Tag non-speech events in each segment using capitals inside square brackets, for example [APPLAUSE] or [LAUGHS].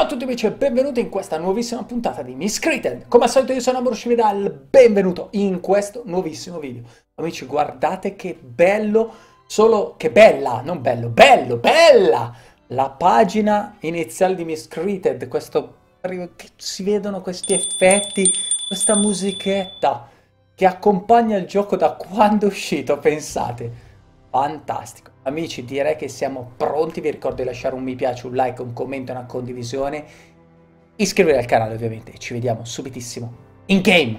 Ciao a tutti amici e benvenuti in questa nuovissima puntata di Miss Criten. Come al solito io sono Ambrosio Vidal, benvenuto in questo nuovissimo video. Amici guardate che bello, solo che bella, non bello, bello, bella! La pagina iniziale di Miss Created, questo... che si vedono questi effetti, questa musichetta che accompagna il gioco da quando è uscito, pensate. Fantastico. Amici, direi che siamo pronti, vi ricordo di lasciare un mi piace, un like, un commento, una condivisione, iscrivervi al canale ovviamente, ci vediamo subitissimo in game!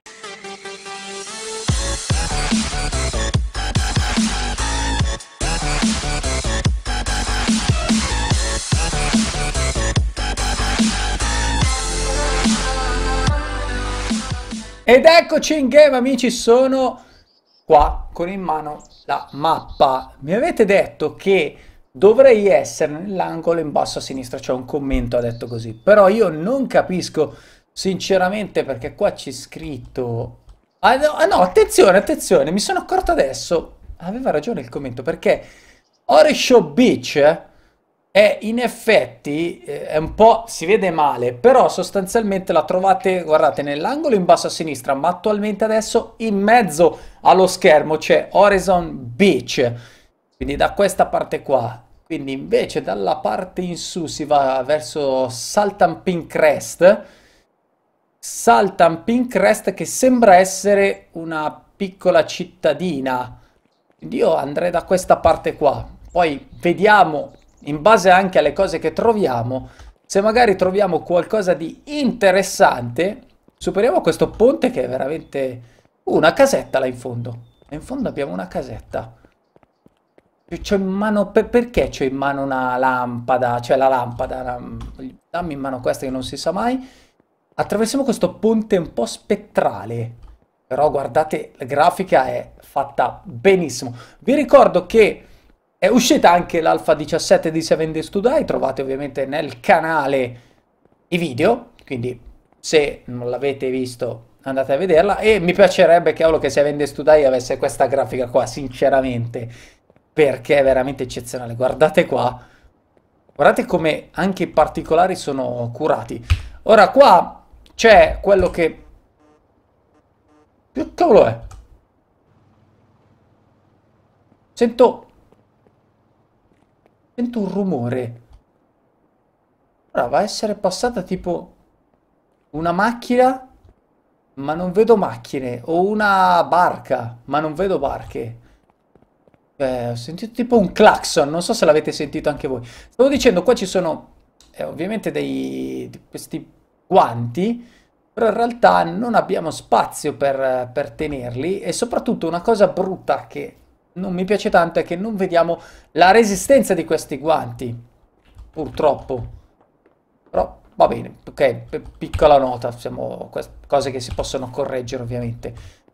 Ed eccoci in game amici, sono qua con in mano la mappa, mi avete detto che dovrei essere nell'angolo in basso a sinistra, c'è un commento ha detto così, però io non capisco sinceramente perché qua c'è scritto... Ah no, ah no, attenzione, attenzione, mi sono accorto adesso, aveva ragione il commento perché Orisho Beach eh, è in effetti eh, è un po' si vede male, però sostanzialmente la trovate, guardate, nell'angolo in basso a sinistra, ma attualmente adesso in mezzo allo schermo c'è Horizon Beach, quindi da questa parte qua. Quindi invece dalla parte in su si va verso Saltan Pink Crest, Saltan Pink Crest che sembra essere una piccola cittadina. Quindi io andrei da questa parte qua. Poi vediamo in base anche alle cose che troviamo, se magari troviamo qualcosa di interessante, superiamo questo ponte che è veramente uh, una casetta là in fondo. in fondo abbiamo una casetta. C'ho in mano, per, perché c'ho in mano una lampada? Cioè la lampada, la, dammi in mano questa che non si sa mai. Attraversiamo questo ponte un po' spettrale. Però guardate, la grafica è fatta benissimo. Vi ricordo che è uscita anche l'alfa 17 di 7 Days to Die, trovate ovviamente nel canale i video, quindi se non l'avete visto andate a vederla e mi piacerebbe cavolo, che 7 Days to Die avesse questa grafica qua, sinceramente, perché è veramente eccezionale. Guardate qua, guardate come anche i particolari sono curati. Ora qua c'è quello che... Che cavolo è? Sento Sento un rumore. Brava, a essere passata tipo una macchina, ma non vedo macchine. O una barca, ma non vedo barche. Beh, cioè, ho sentito tipo un clacson, non so se l'avete sentito anche voi. Stavo dicendo, qua ci sono eh, ovviamente dei, questi guanti, però in realtà non abbiamo spazio per, per tenerli e soprattutto una cosa brutta che non mi piace tanto è che non vediamo la resistenza di questi guanti, purtroppo. Però va bene, ok, piccola nota, siamo cose che si possono correggere ovviamente.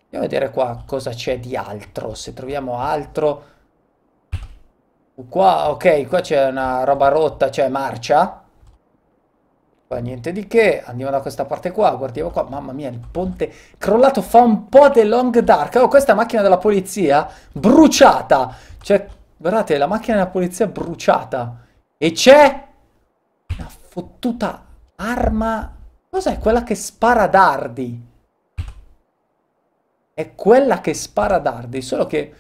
Andiamo a vedere qua cosa c'è di altro, se troviamo altro... Qua, ok, qua c'è una roba rotta, cioè marcia. Poi niente di che, andiamo da questa parte qua, guardiamo qua, mamma mia, il ponte crollato fa un po' The Long Dark. Oh, questa macchina della polizia bruciata. Cioè, guardate, la macchina della polizia bruciata. E c'è una fottuta arma... Cos'è? Quella che spara dardi. È quella che spara dardi, solo che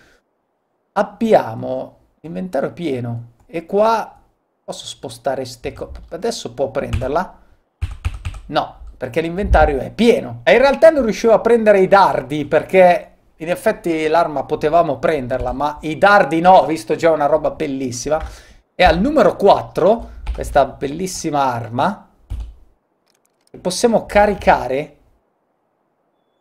abbiamo l'inventario pieno. E qua Posso spostare ste cose? Adesso può prenderla? No, perché l'inventario è pieno. E in realtà non riuscivo a prendere i dardi perché in effetti l'arma potevamo prenderla, ma i dardi no, visto già una roba bellissima. E al numero 4, questa bellissima arma, possiamo caricare...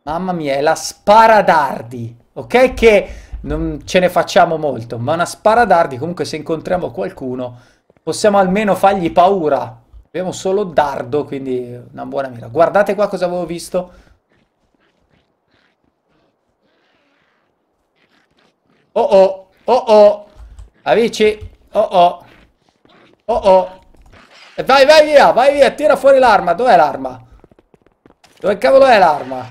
Mamma mia, è la sparadardi, ok? Che non ce ne facciamo molto, ma una sparadardi comunque se incontriamo qualcuno Possiamo almeno fargli paura. Abbiamo solo dardo, quindi una buona mira. Guardate qua cosa avevo visto. Oh oh, oh oh, amici, oh oh, oh oh. Vai, vai via, vai via, tira fuori l'arma. Dov'è l'arma? Dove cavolo è l'arma?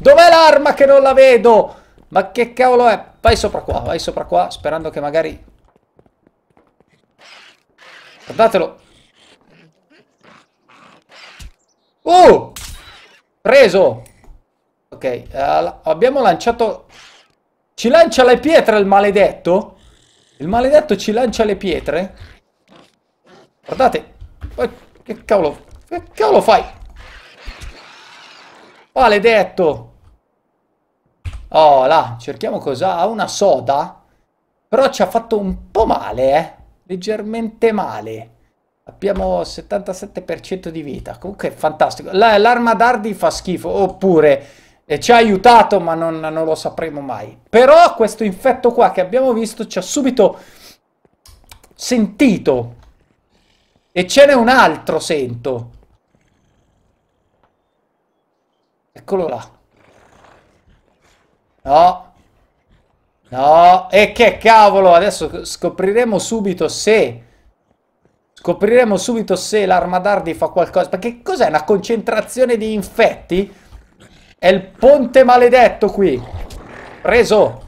Dov'è l'arma che non la vedo? Ma che cavolo è? Vai sopra qua, vai sopra qua, sperando che magari Guardatelo. Oh! Preso! Ok, uh, abbiamo lanciato... Ci lancia le pietre il maledetto? Il maledetto ci lancia le pietre? Guardate! Oh, che cavolo... Che cavolo fai? Maledetto! Oh, là, cerchiamo cosa... Ha una soda? Però ci ha fatto un po' male, eh? leggermente male. Abbiamo 77% di vita. Comunque è fantastico. L'arma d'ardi fa schifo. Oppure eh, ci ha aiutato ma non, non, lo sapremo mai. Però questo infetto qua che abbiamo visto ci ha subito sentito. E ce n'è un altro, sento. Eccolo là. No. No, e che cavolo, adesso scopriremo subito se... Scopriremo subito se l'armadardi fa qualcosa. Perché cos'è? Una concentrazione di infetti? È il ponte maledetto qui. Preso.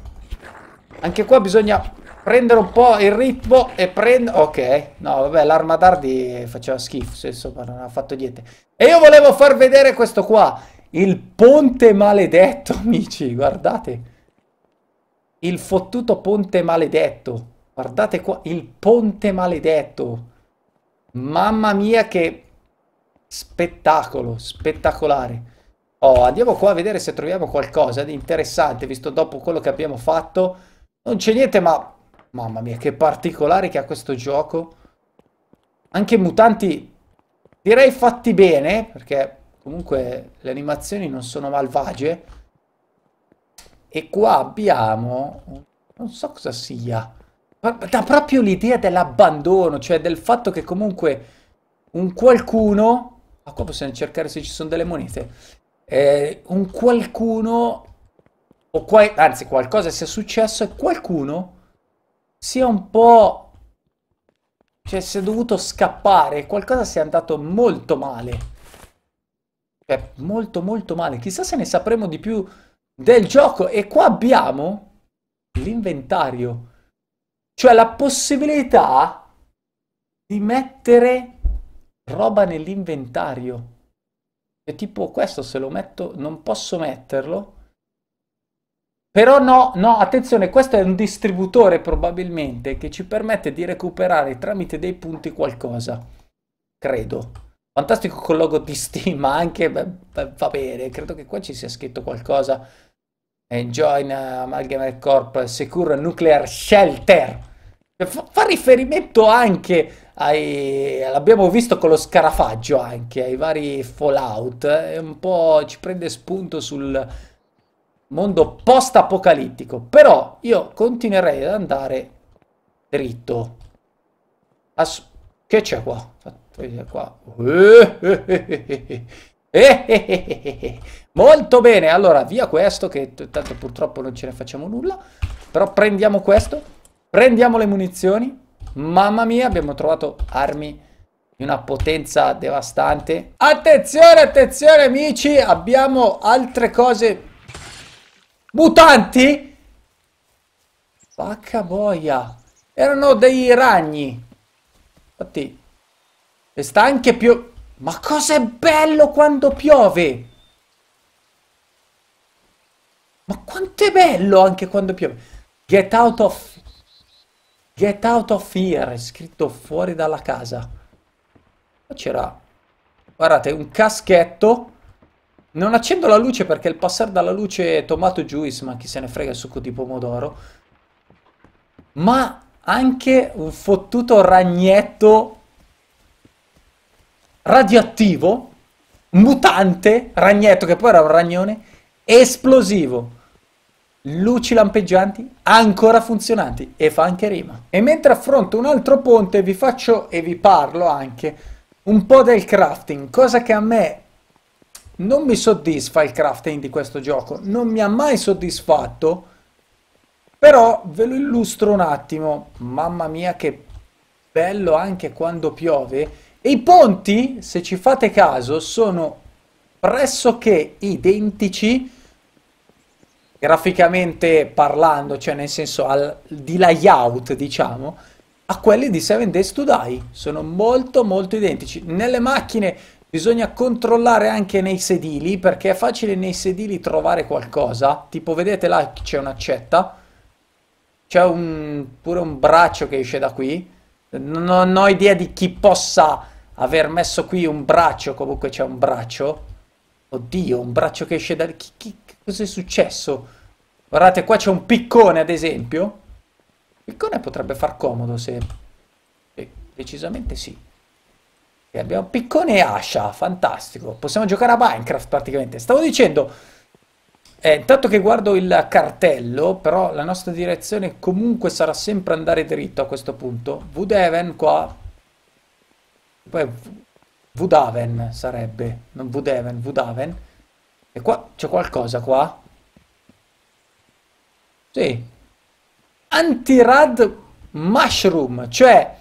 Anche qua bisogna prendere un po' il ritmo e prendere... Ok, no vabbè l'armadardi faceva schifo, insomma non ha fatto niente. E io volevo far vedere questo qua. Il ponte maledetto, [LAUGHS] amici, guardate. Il fottuto ponte maledetto. Guardate qua, il ponte maledetto. Mamma mia che spettacolo, spettacolare. Oh, andiamo qua a vedere se troviamo qualcosa di interessante, visto dopo quello che abbiamo fatto. Non c'è niente, ma... Mamma mia, che particolare che ha questo gioco. Anche mutanti, direi fatti bene, perché comunque le animazioni non sono malvagie. E qua abbiamo... non so cosa sia. Da proprio l'idea dell'abbandono, cioè del fatto che comunque un qualcuno... Ma qua possiamo cercare se ci sono delle monete. Eh, un qualcuno... O qua, anzi, qualcosa sia successo e qualcuno sia un po'... Cioè, si è dovuto scappare, qualcosa si è andato molto male. Cioè, molto molto male. Chissà se ne sapremo di più del gioco e qua abbiamo l'inventario, cioè la possibilità di mettere roba nell'inventario. è tipo questo se lo metto non posso metterlo. Però no, no, attenzione, questo è un distributore probabilmente che ci permette di recuperare tramite dei punti qualcosa, credo. Fantastico colloquio di Steam [LAUGHS] anche, beh, beh, va bene, credo che qua ci sia scritto qualcosa. Eh, Join eh, Amalgamated Corp Secure Nuclear Shelter. Cioè, fa, fa riferimento anche ai... l'abbiamo visto con lo scarafaggio anche, ai vari Fallout. È un po' ci prende spunto sul mondo post-apocalittico. Però io continuerei ad andare dritto. As... che c'è qua? Certo, Vedi qua. Molto bene, allora via questo che tanto purtroppo non ce ne facciamo nulla, però prendiamo questo, prendiamo le munizioni, mamma mia abbiamo trovato armi di una potenza devastante. Attenzione, attenzione amici, abbiamo altre cose mutanti. Pacca boia, erano dei ragni. Infatti e sta anche più... Ma cos'è bello quando piove? Ma quanto è bello anche quando piove? Get out of... Get out of here, è scritto fuori dalla casa. Qua c'era... Guardate, un caschetto. Non accendo la luce perché il passare dalla luce è tomato juice, ma chi se ne frega il succo di pomodoro. Ma anche un fottuto ragnetto radioattivo, mutante, ragnetto che poi era un ragnone, esplosivo, luci lampeggianti ancora funzionanti e fa anche rima. E mentre affronto un altro ponte vi faccio e vi parlo anche un po' del crafting, cosa che a me non mi soddisfa il crafting di questo gioco, non mi ha mai soddisfatto, però ve lo illustro un attimo, mamma mia che bello anche quando piove, e i ponti, se ci fate caso, sono pressoché identici graficamente parlando, cioè nel senso al, di layout, diciamo, a quelli di Seven Days to Die. Sono molto molto identici. Nelle macchine bisogna controllare anche nei sedili, perché è facile nei sedili trovare qualcosa. Tipo, vedete là c'è un'accetta, c'è un, pure un braccio che esce da qui. Non, non ho idea di chi possa aver messo qui un braccio, comunque c'è un braccio. Oddio, un braccio che esce dal... Chi, chi, cos'è successo? Guardate, qua c'è un piccone, ad esempio. Il Piccone potrebbe far comodo se... Eh, decisamente sì. E abbiamo piccone e ascia, fantastico. Possiamo giocare a Minecraft praticamente. Stavo dicendo... Eh, intanto che guardo il cartello, però la nostra direzione comunque sarà sempre andare dritto a questo punto. Woodhaven qua, poi Vudaven sarebbe, non Vudeven, Vudaven. E qua c'è qualcosa qua? Sì. Antirad mushroom, cioè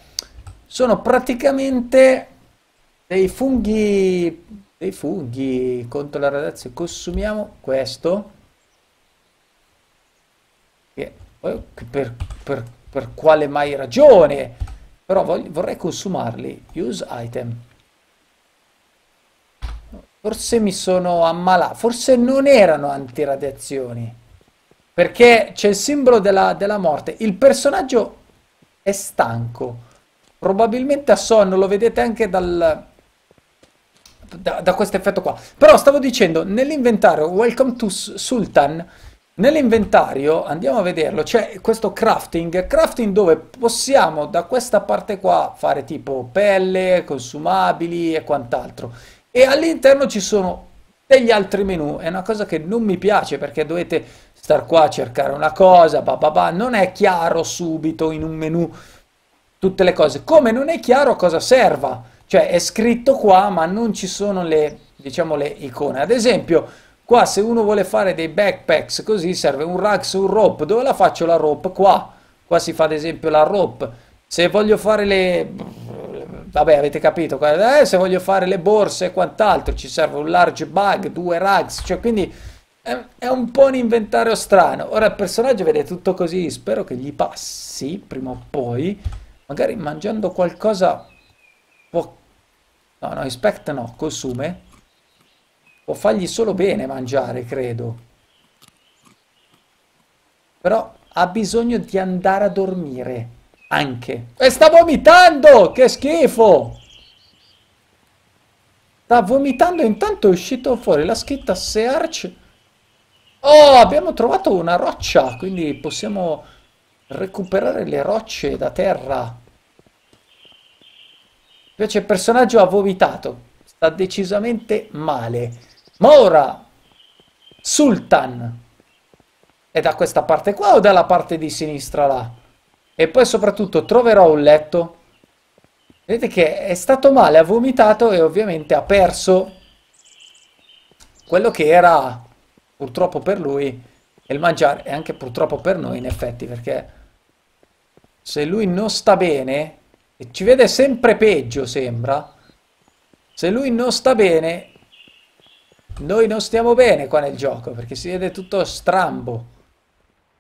sono praticamente dei funghi dei funghi contro la radiazione. Consumiamo questo. Oh, per, per, per quale mai ragione? però vorrei consumarli. Use item. Forse mi sono ammalato, forse non erano antiradiazioni, perché c'è il simbolo della, della morte. Il personaggio è stanco, probabilmente a sonno, lo vedete anche dal, da, da questo effetto qua. Però stavo dicendo, nell'inventario Welcome to Sultan Nell'inventario, andiamo a vederlo, c'è questo crafting, crafting dove possiamo da questa parte qua fare tipo pelle, consumabili e quant'altro. E all'interno ci sono degli altri menu, è una cosa che non mi piace perché dovete star qua a cercare una cosa, bah bah bah. non è chiaro subito in un menu tutte le cose, come non è chiaro a cosa serva, cioè è scritto qua ma non ci sono le, diciamo, le icone. Ad esempio Qua se uno vuole fare dei backpacks così serve un rack su un rope. Dove la faccio la rope? Qua. Qua si fa ad esempio la rope. Se voglio fare le... Vabbè, avete capito. Eh, se voglio fare le borse e quant'altro ci serve un large bag, due rags Cioè, quindi è un po' un inventario strano. Ora il personaggio vede tutto così, spero che gli passi prima o poi. Magari mangiando qualcosa può... No, no, expect no, consume può fargli solo bene mangiare, credo. Però ha bisogno di andare a dormire, anche. E sta vomitando! Che schifo! Sta vomitando intanto è uscito fuori la scritta Search. Oh, abbiamo trovato una roccia, quindi possiamo recuperare le rocce da terra. piace il personaggio ha vomitato, sta decisamente male. Mora, Sultan. È da questa parte qua o dalla parte di sinistra là? E poi soprattutto troverò un letto. Vedete che è stato male, ha vomitato e ovviamente ha perso quello che era, purtroppo per lui, il mangiare. E anche purtroppo per noi in effetti, perché se lui non sta bene, e ci vede sempre peggio sembra, se lui non sta bene noi non stiamo bene qua nel gioco, perché si vede tutto strambo.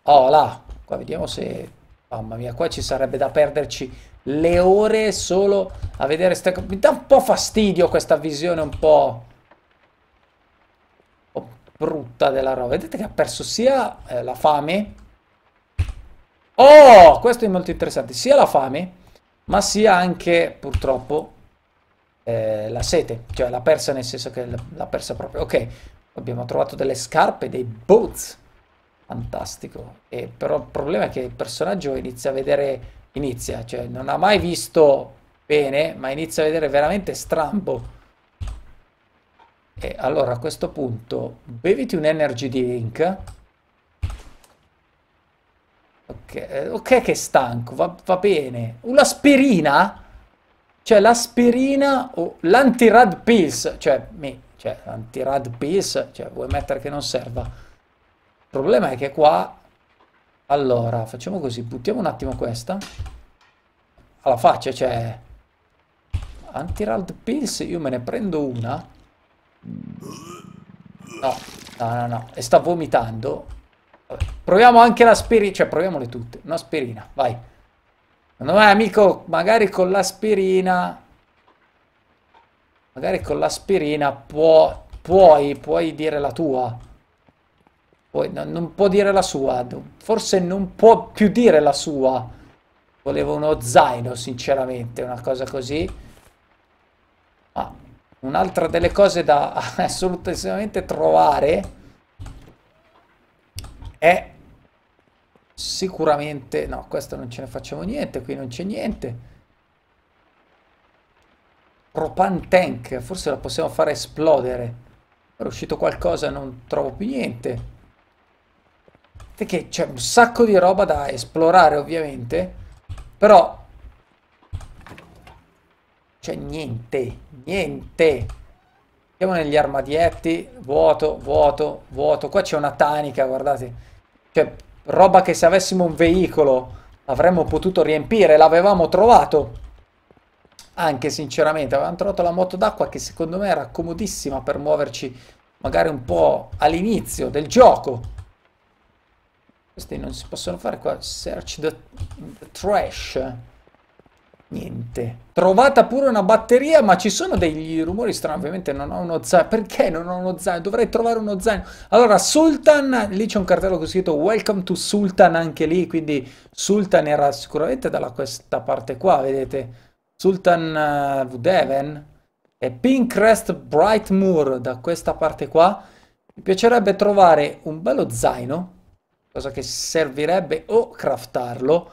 Oh, là. Qua vediamo se... Mamma mia, qua ci sarebbe da perderci le ore solo a vedere ste cose. Mi dà un po' fastidio questa visione un po'... un po' brutta della roba. Vedete che ha perso sia eh, la fame... Oh, questo è molto interessante. Sia la fame, ma sia anche, purtroppo, eh, la sete, cioè l'ha persa nel senso che l'ha persa proprio. Ok, abbiamo trovato delle scarpe, dei boots, fantastico. E però il problema è che il personaggio inizia a vedere, inizia, cioè non ha mai visto bene, ma inizia a vedere veramente strambo. E allora a questo punto beviti un energy drink. Ok, eh, okay che è stanco, va, va bene. Una sperina? cioè l'aspirina o l'anti-rad pills, cioè, mi, cioè anti-rad pills, cioè vuoi mettere che non serva. Il problema è che qua, allora, facciamo così, buttiamo un attimo questa, alla faccia, cioè, anti-rad pills, io me ne prendo una, no, no, no, no, e sta vomitando, Vabbè. proviamo anche l'aspirina, cioè proviamole tutte, un'aspirina, vai. No, eh, amico, magari con l'aspirina... Magari con l'aspirina può, puoi, puoi dire la tua. Puoi, no, non può dire la sua. Forse non può più dire la sua. Volevo uno zaino, sinceramente, una cosa così. Ma un'altra delle cose da [LAUGHS] assolutamente trovare è Sicuramente, no, questo non ce ne facciamo niente, qui non c'è niente. Propan tank, forse la possiamo fare esplodere. È uscito qualcosa, non trovo più niente. Perché c'è un sacco di roba da esplorare, ovviamente. Però... C'è niente, niente. Andiamo negli armadietti, vuoto, vuoto, vuoto. Qua c'è una tanica, guardate. Cioè, Roba che se avessimo un veicolo avremmo potuto riempire, l'avevamo trovato. Anche sinceramente, avevamo trovato la moto d'acqua che secondo me era comodissima per muoverci magari un po' all'inizio del gioco. Questi non si possono fare qua. Search the, the trash. Niente. Trovata pure una batteria, ma ci sono degli rumori strani. Ovviamente non ho uno zaino. Perché non ho uno zaino? Dovrei trovare uno zaino. Allora, Sultan, lì c'è un cartello con scritto Welcome to Sultan anche lì, quindi Sultan era sicuramente da questa parte qua, vedete. Sultan uh, eh, Deven e Pinkrest Brightmoor da questa parte qua. Mi piacerebbe trovare un bello zaino, cosa che servirebbe o craftarlo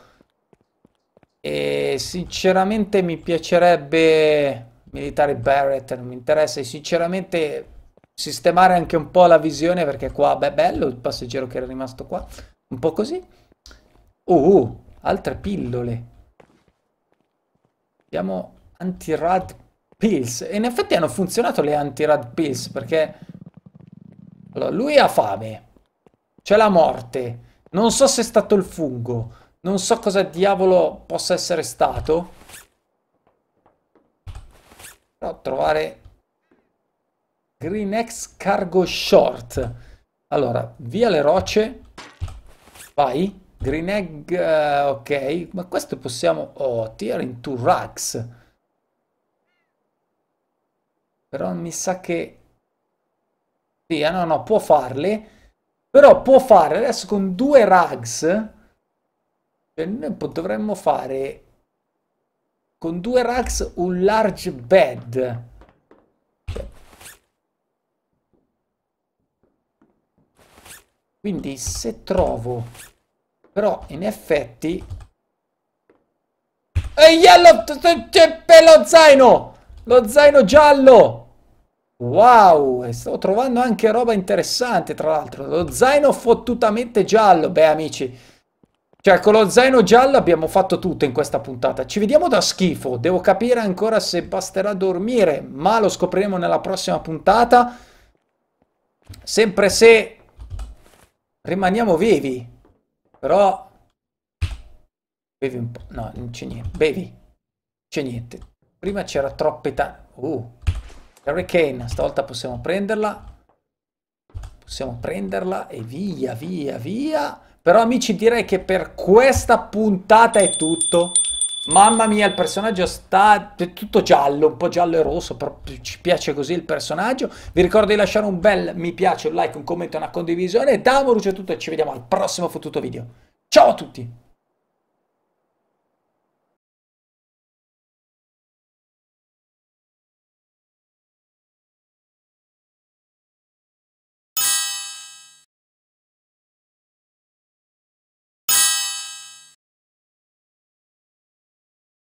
e sinceramente mi piacerebbe militare Barrett, non mi interessa, e sinceramente sistemare anche un po' la visione perché qua, beh, bello il passeggero che era rimasto qua, un po' così. Uh, uh altre pillole. Abbiamo anti-rad pills, e in effetti hanno funzionato le anti-rad pills perché allora, lui ha fame, c'è la morte, non so se è stato il fungo, non so cosa diavolo possa essere stato. Però trovare Green Greenex Cargo Short. Allora, via le rocce. Vai. Green Egg, uh, ok. Ma questo possiamo... Oh, tear into rags. Però mi sa che... Sì, eh, no, no, può farle. Però può fare adesso con due rags cioè, noi dovremmo fare con due racks un large bed. Quindi se trovo, però in effetti... E yellow, c'è lo zaino! Lo zaino giallo! Wow, sto trovando anche roba interessante, tra l'altro. Lo zaino fottutamente giallo. Beh, amici, cioè, con lo zaino giallo abbiamo fatto tutto in questa puntata. Ci vediamo da schifo. Devo capire ancora se basterà dormire, ma lo scopriremo nella prossima puntata. Sempre se rimaniamo vivi. Però... Bevi un po'. No, non c'è niente. Bevi. C'è niente. Prima c'era troppe ta... Uh. Hurricane. Stavolta possiamo prenderla. Possiamo prenderla e via, via, via. Però amici direi che per questa puntata è tutto. Mamma mia, il personaggio sta è tutto giallo, un po' giallo e rosso, però ci piace così il personaggio. Vi ricordo di lasciare un bel mi piace, un like, un commento, una condivisione. Da Moruccio è tutto e ci vediamo al prossimo fottuto video. Ciao a tutti!